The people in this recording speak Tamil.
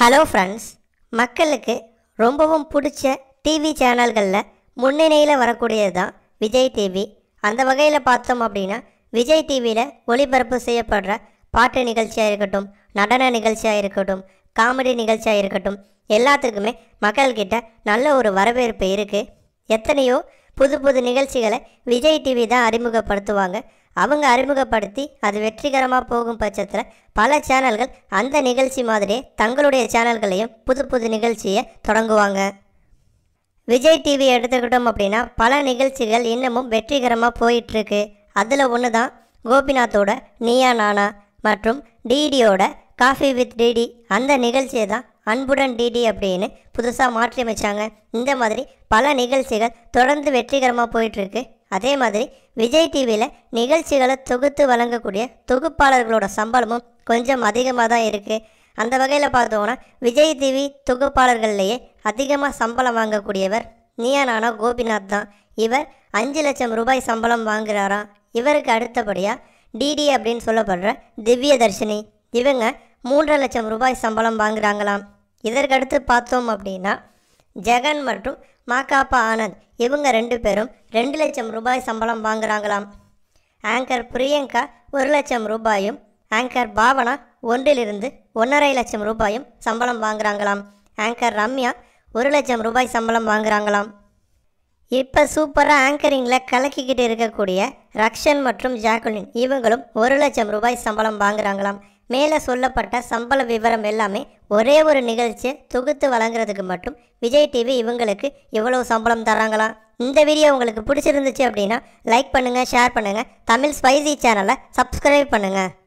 ஹலோ ஃப்ரெண்ட்ஸ் மக்களுக்கு ரொம்பவும் பிடிச்ச டிவி சேனல்களில் முன்னணியில் வரக்கூடியது தான் விஜய் டிவி அந்த வகையில் பார்த்தோம் அப்படின்னா விஜய் டிவியில் ஒளிபரப்பு செய்யப்படுற பாட்டு நிகழ்ச்சியாக இருக்கட்டும் நடன நிகழ்ச்சியாக இருக்கட்டும் காமெடி நிகழ்ச்சியாக இருக்கட்டும் எல்லாத்துக்குமே மக்கள்கிட்ட நல்ல ஒரு வரவேற்பு இருக்குது எத்தனையோ புது புது நிகழ்ச்சிகளை விஜய் டிவி தான் அறிமுகப்படுத்துவாங்க அவங்க அறிமுகப்படுத்தி அது வெற்றிகரமாக போகும் பட்சத்தில் பல சேனல்கள் அந்த நிகழ்ச்சி மாதிரியே தங்களுடைய சேனல்களையும் புது புது நிகழ்ச்சியை தொடங்குவாங்க விஜய் டிவி எடுத்துக்கிட்டோம் அப்படின்னா பல நிகழ்ச்சிகள் இன்னமும் வெற்றிகரமாக போயிட்டுருக்கு அதில் ஒன்று தான் கோபிநாத்தோட நீயா நானா மற்றும் டிடியோட காஃபி வித் டிடி அந்த நிகழ்ச்சியை தான் அன்புடன் டிடி அப்படின்னு புதுசாக மாற்றியமைச்சாங்க இந்த மாதிரி பல நிகழ்ச்சிகள் தொடர்ந்து வெற்றிகரமாக போயிட்டுருக்கு அதே மாதிரி விஜய் டிவியில் நிகழ்ச்சிகளை தொகுத்து வழங்கக்கூடிய தொகுப்பாளர்களோட சம்பளமும் கொஞ்சம் அதிகமாக தான் இருக்குது அந்த வகையில் பார்த்தோம்னா விஜய் டிவி தொகுப்பாளர்கள்லேயே அதிகமாக சம்பளம் வாங்கக்கூடியவர் நானா கோபிநாத் தான் இவர் அஞ்சு லட்சம் ரூபாய் சம்பளம் வாங்குகிறாராம் இவருக்கு அடுத்தபடியாக டிடி அப்படின்னு சொல்லப்படுற திவ்ய தர்ஷினி இவங்க மூன்றரை லட்சம் ரூபாய் சம்பளம் வாங்குகிறாங்களாம் இதற்கடுத்து பார்த்தோம் அப்படின்னா ஜெகன் மற்றும் மாகாப்பா ஆனந்த் இவங்க ரெண்டு பேரும் ரெண்டு லட்சம் ரூபாய் சம்பளம் வாங்குகிறாங்களாம் ஆங்கர் பிரியங்கா ஒரு லட்சம் ரூபாயும் ஆங்கர் பாவனா ஒன்றிலிருந்து ஒன்றரை லட்சம் ரூபாயும் சம்பளம் வாங்குகிறாங்களாம் ஆங்கர் ரம்யா ஒரு லட்சம் ரூபாய் சம்பளம் வாங்குகிறாங்களாம் இப்போ சூப்பராக ஆங்கரிங்கில் கலக்கிக்கிட்டு இருக்கக்கூடிய ரக்ஷன் மற்றும் ஜாக்குலின் இவங்களும் ஒரு லட்சம் ரூபாய் சம்பளம் வாங்குகிறாங்களாம் மேலே சொல்லப்பட்ட சம்பள விவரம் எல்லாமே ஒரே ஒரு நிகழ்ச்சியை தொகுத்து வழங்குறதுக்கு மட்டும் விஜய் டிவி இவங்களுக்கு எவ்வளோ சம்பளம் தராங்களா இந்த வீடியோ உங்களுக்கு பிடிச்சிருந்துச்சு அப்படின்னா லைக் பண்ணுங்கள் ஷேர் பண்ணுங்கள் தமிழ் ஸ்பைசி சேனலை சப்ஸ்கிரைப் பண்ணுங்கள்